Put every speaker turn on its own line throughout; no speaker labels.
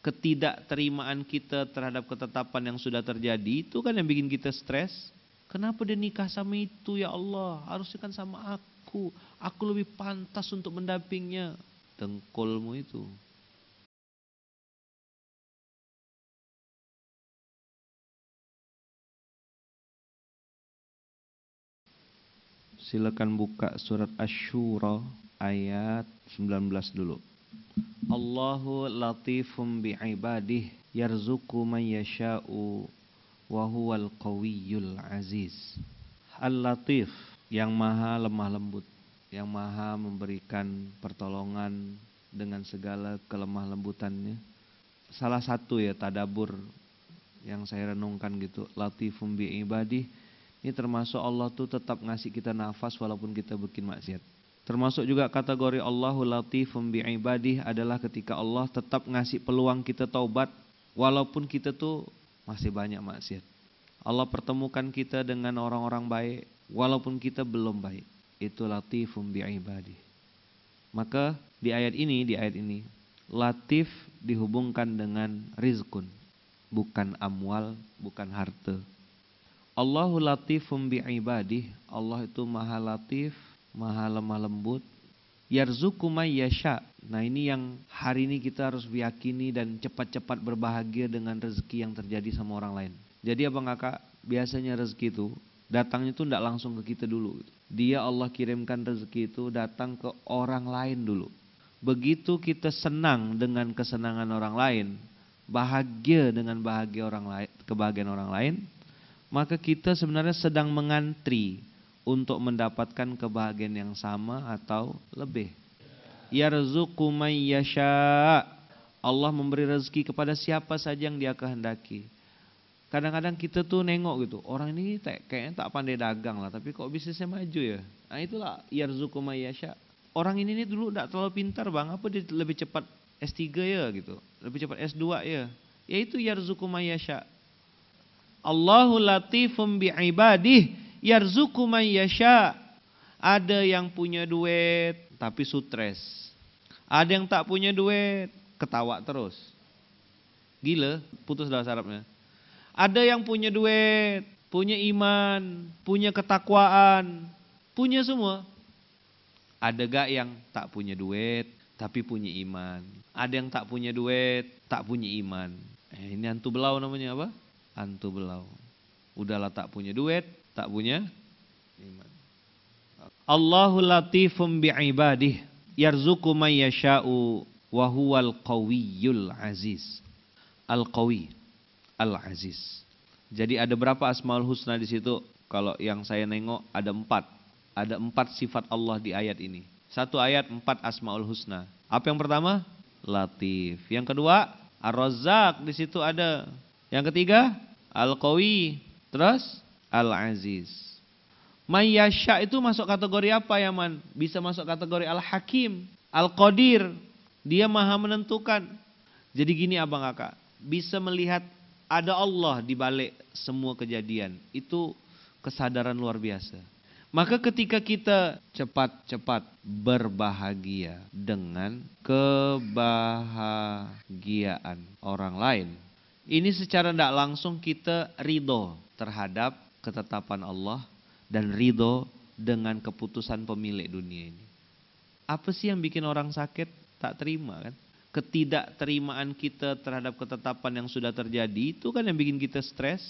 ketidakterimaan kita terhadap ketetapan yang sudah terjadi itu kan yang bikin kita stres. Kenapa dia nikah sama itu ya Allah? Harusnya kan sama aku. Aku lebih pantas untuk mendampingnya. Tengkolmu itu. Silakan buka surat Asyura ayat 19 dulu. Allahu latifum bi'ibadih yarzuku man yasha'u wa huwal qawiyyul aziz. Al-Latif yang maha lemah lembut, yang maha memberikan pertolongan dengan segala kelemah lembutannya. Salah satu ya tadabur yang saya renungkan gitu, latifum bi'ibadih. Ini termasuk Allah tuh tetap ngasih kita nafas walaupun kita bikin maksiat. Termasuk juga kategori Allahu latifum bi'ibadih adalah ketika Allah tetap ngasih peluang kita taubat walaupun kita tuh masih banyak maksiat. Allah pertemukan kita dengan orang-orang baik walaupun kita belum baik. Itu latifum bi'ibadih. Maka di ayat ini, di ayat ini latif dihubungkan dengan rizkun, bukan amwal, bukan harta. Allahu latifum bi'ibadih. Allah itu maha latif maha lemah lembut. Yarzuku yasha. Nah ini yang hari ini kita harus yakini dan cepat-cepat berbahagia dengan rezeki yang terjadi sama orang lain. Jadi abang kakak biasanya rezeki itu datangnya tuh tidak langsung ke kita dulu. Dia Allah kirimkan rezeki itu datang ke orang lain dulu. Begitu kita senang dengan kesenangan orang lain, bahagia dengan bahagia orang lain, kebahagiaan orang lain, maka kita sebenarnya sedang mengantri untuk mendapatkan kebahagiaan yang sama atau lebih. Yarzuqu may yasha. Allah memberi rezeki kepada siapa saja yang Dia kehendaki. Kadang-kadang kita tuh nengok gitu, orang ini kayaknya tak pandai dagang lah, tapi kok bisnisnya maju ya? Nah itulah yarzuqu may yasha. Orang ini nih dulu tidak terlalu pintar bang, apa dia lebih cepat S3 ya gitu, lebih cepat S2 ya. Yaitu yarzuqu may yasha. Allahu latifum bi'ibadih Yarzuku man yasha. Ada yang punya duit tapi stres. Ada yang tak punya duit ketawa terus. Gila, putus dalam sarapnya. Ada yang punya duit, punya iman, punya ketakwaan, punya semua. Ada gak yang tak punya duit tapi punya iman. Ada yang tak punya duit, tak punya iman. Eh, ini antu belau namanya apa? Antu belau. Udahlah tak punya duit, tak punya iman. Allahu latifum bi'ibadih yarzuqu may yasha'u wa huwal qawiyyul aziz. Al-qawi, al-aziz. Jadi ada berapa asmaul husna di situ? Kalau yang saya nengok ada empat. Ada empat sifat Allah di ayat ini. Satu ayat empat asmaul husna. Apa yang pertama? Latif. Yang kedua, Ar-Razzaq di situ ada. Yang ketiga, Al-Qawi. Terus Al-Aziz. Mayyasha itu masuk kategori apa ya man? Bisa masuk kategori Al-Hakim, Al-Qadir. Dia maha menentukan. Jadi gini abang kakak, bisa melihat ada Allah di balik semua kejadian. Itu kesadaran luar biasa. Maka ketika kita cepat-cepat berbahagia dengan kebahagiaan orang lain. Ini secara tidak langsung kita ridho terhadap ketetapan Allah dan ridho dengan keputusan pemilik dunia ini. Apa sih yang bikin orang sakit? Tak terima kan? Ketidakterimaan kita terhadap ketetapan yang sudah terjadi itu kan yang bikin kita stres.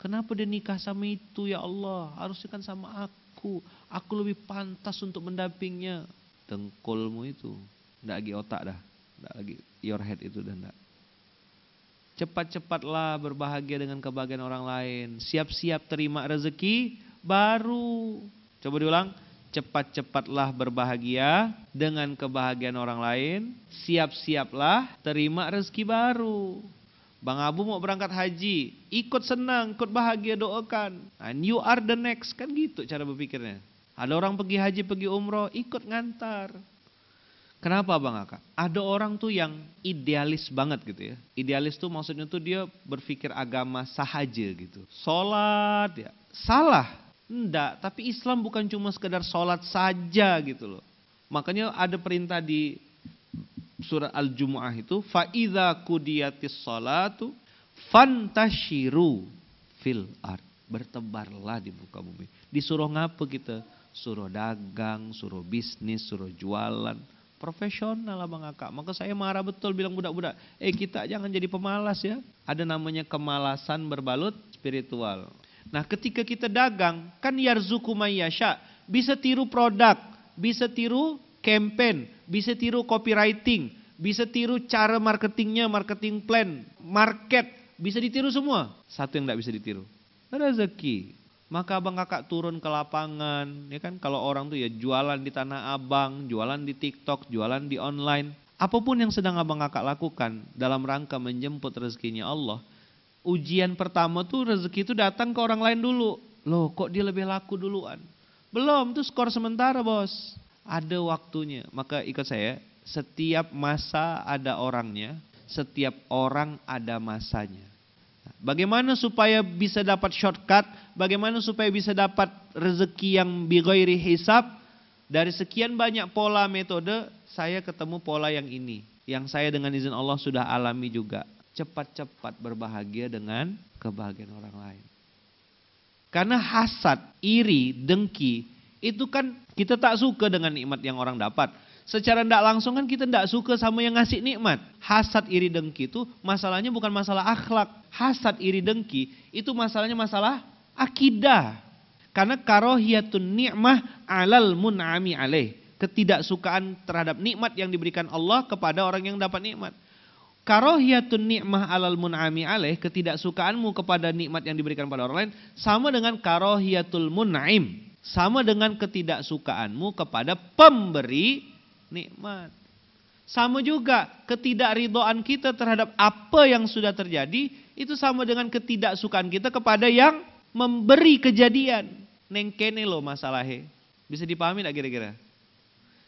Kenapa dia nikah sama itu ya Allah? Harusnya kan sama aku. Aku lebih pantas untuk mendampingnya. Tengkolmu itu. Tidak lagi otak dah. Tidak lagi your head itu dan tidak. Cepat-cepatlah berbahagia dengan kebahagiaan orang lain. Siap-siap terima rezeki baru. Coba diulang. Cepat-cepatlah berbahagia dengan kebahagiaan orang lain. Siap-siaplah terima rezeki baru. Bang Abu mau berangkat haji, ikut senang, ikut bahagia doakan. And nah, you are the next, kan gitu cara berpikirnya. Ada orang pergi haji, pergi umroh, ikut ngantar. Kenapa Bang Aka? Ada orang tuh yang idealis banget gitu ya. Idealis tuh maksudnya tuh dia berpikir agama sahaja gitu. Sholat ya. Salah. Enggak, tapi Islam bukan cuma sekedar sholat saja gitu loh. Makanya ada perintah di surat Al-Jumu'ah itu. Fa'idha kudiyatis sholatu fantashiru fil ard. Bertebarlah di muka bumi. Disuruh ngapa kita? Suruh dagang, suruh bisnis, suruh jualan Profesional abang kakak. Maka saya marah betul bilang budak-budak. Eh kita jangan jadi pemalas ya. Ada namanya kemalasan berbalut spiritual. Nah ketika kita dagang kan yarzuku Bisa tiru produk. Bisa tiru campaign. Bisa tiru copywriting. Bisa tiru cara marketingnya, marketing plan, market. Bisa ditiru semua. Satu yang tidak bisa ditiru. Rezeki. Maka abang kakak turun ke lapangan, ya kan? Kalau orang tuh ya jualan di tanah abang, jualan di TikTok, jualan di online. Apapun yang sedang abang kakak lakukan dalam rangka menjemput rezekinya Allah. Ujian pertama tuh rezeki itu datang ke orang lain dulu. Loh kok dia lebih laku duluan? Belum, itu skor sementara bos. Ada waktunya. Maka ikut saya, setiap masa ada orangnya, setiap orang ada masanya. Bagaimana supaya bisa dapat shortcut? Bagaimana supaya bisa dapat rezeki yang bigoiri hisap? Dari sekian banyak pola metode, saya ketemu pola yang ini. Yang saya dengan izin Allah sudah alami juga. Cepat-cepat berbahagia dengan kebahagiaan orang lain. Karena hasad, iri, dengki, itu kan kita tak suka dengan nikmat yang orang dapat. Secara tidak langsung kan kita tidak suka sama yang ngasih nikmat. Hasad iri dengki itu masalahnya bukan masalah akhlak. Hasad iri dengki itu masalahnya masalah akidah. Karena karohiyatun nikmah alal mun'ami alaih. Ketidaksukaan terhadap nikmat yang diberikan Allah kepada orang yang dapat nikmat. Karohiyatun nikmah alal mun'ami alaih. Ketidaksukaanmu kepada nikmat yang diberikan pada orang lain. Sama dengan karohiyatul munaim Sama dengan ketidaksukaanmu kepada pemberi nikmat. Sama juga ketidakridoan kita terhadap apa yang sudah terjadi itu sama dengan ketidaksukaan kita kepada yang memberi kejadian. Nengkene lo masalahnya. Bisa dipahami tak kira-kira?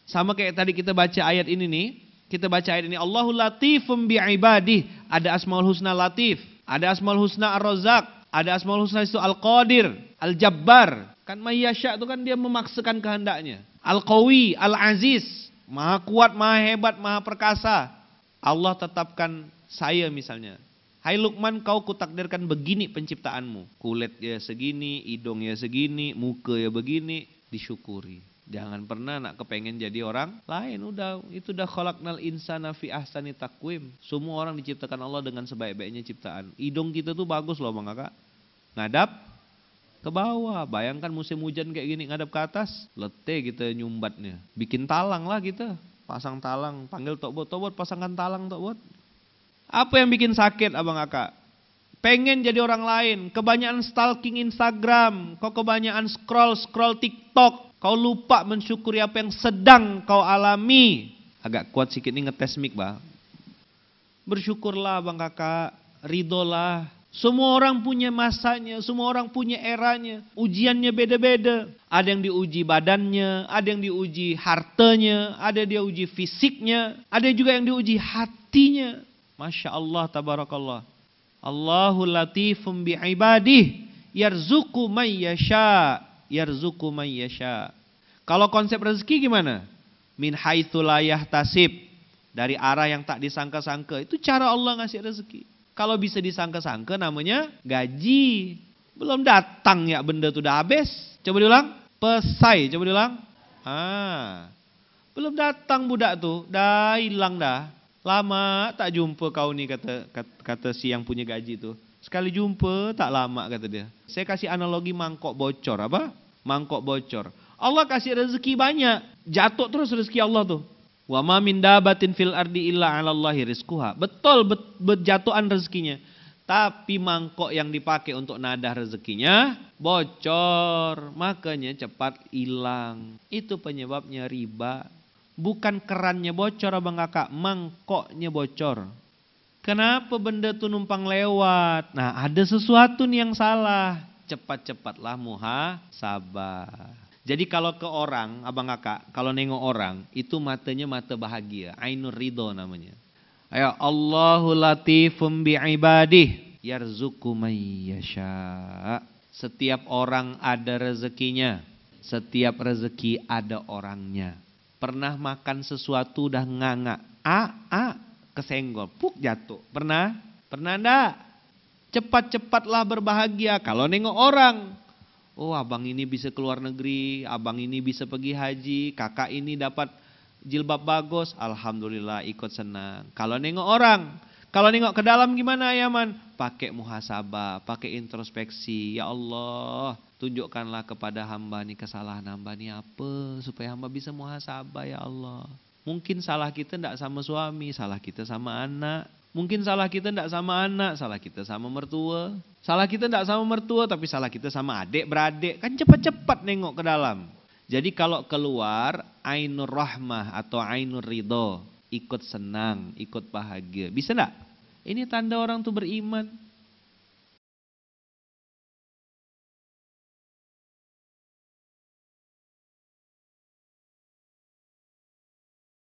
Sama kayak tadi kita baca ayat ini nih. Kita baca ayat ini. Allahul latifum bi'ibadih. Ada asmaul husna latif. Ada asmaul husna ar-razak. Ada asmaul husna itu al-qadir. Al-jabbar. Kan mayyasyak itu kan dia memaksakan kehendaknya. Al-qawi, al-aziz maha kuat, maha hebat, maha perkasa. Allah tetapkan saya misalnya. Hai Lukman, kau kutakdirkan begini penciptaanmu. Kulit ya segini, ya segini, muka ya begini. Disyukuri. Jangan pernah nak kepengen jadi orang lain. Udah, itu udah kholaknal insana fi ahsani takwim. Semua orang diciptakan Allah dengan sebaik-baiknya ciptaan. Hidung kita tuh bagus loh, Bang Kakak. Ngadap, ke bawah. Bayangkan musim hujan kayak gini ngadap ke atas, letih kita nyumbatnya. Bikin talang lah kita, pasang talang, panggil tobot, tobot pasangkan talang tobot. Apa yang bikin sakit abang kakak? Pengen jadi orang lain, kebanyakan stalking Instagram, kau kebanyakan scroll-scroll TikTok, kau lupa mensyukuri apa yang sedang kau alami. Agak kuat sedikit ini ngetes mic, Pak. Bersyukurlah bang kakak, ridolah, semua orang punya masanya, semua orang punya eranya. Ujiannya beda-beda. Ada yang diuji badannya, ada yang diuji hartanya, ada dia uji fisiknya, ada juga yang diuji hatinya. Masya Allah, tabarakallah. Allahu latifum bi'ibadih yarzuku man yasha. Yarzuku man yasha. Kalau konsep rezeki gimana? Min haitsu tasib. Dari arah yang tak disangka-sangka. Itu cara Allah ngasih rezeki. Kalau bisa disangka-sangka namanya gaji. Belum datang ya benda itu dah habis. Coba diulang. Pesai, coba diulang. Ah. Belum datang budak tu, dah hilang dah. Lama tak jumpa kau ni kata, kata kata si yang punya gaji tu, Sekali jumpa tak lama kata dia. Saya kasih analogi mangkok bocor apa? Mangkok bocor. Allah kasih rezeki banyak, jatuh terus rezeki Allah tu. Wa ma min dabatin fil ardi illa 'alallahi rizquha. Betul bet, berjatuhan rezekinya. Tapi mangkok yang dipakai untuk nadah rezekinya bocor, makanya cepat hilang. Itu penyebabnya riba. Bukan kerannya bocor abang kakak, mangkoknya bocor. Kenapa benda tuh numpang lewat? Nah ada sesuatu nih yang salah. Cepat-cepatlah muha sabar. Jadi kalau ke orang, abang kakak, kalau nengok orang, itu matanya mata bahagia. Ainur ridho namanya. Ayo, Allahu latifum bi'ibadih. Yarzuku mayyasha. Setiap orang ada rezekinya. Setiap rezeki ada orangnya. Pernah makan sesuatu udah nganga. A, a, kesenggol. Puk jatuh. Pernah? Pernah enggak? Cepat-cepatlah berbahagia. Kalau nengok orang, Oh abang ini bisa keluar negeri, abang ini bisa pergi haji, kakak ini dapat jilbab bagus. Alhamdulillah ikut senang. Kalau nengok orang, kalau nengok ke dalam gimana ya, man? Pakai muhasabah, pakai introspeksi. Ya Allah, tunjukkanlah kepada hamba ini kesalahan hamba ini apa supaya hamba bisa muhasabah ya Allah. Mungkin salah kita tidak sama suami, salah kita sama anak, Mungkin salah kita tidak sama anak, salah kita sama mertua. Salah kita tidak sama mertua, tapi salah kita sama adik, beradik. Kan cepat-cepat nengok ke dalam. Jadi kalau keluar, ainur rahmah atau ainur ridho. Ikut senang, ikut bahagia. Bisa tidak? Ini tanda orang tuh beriman.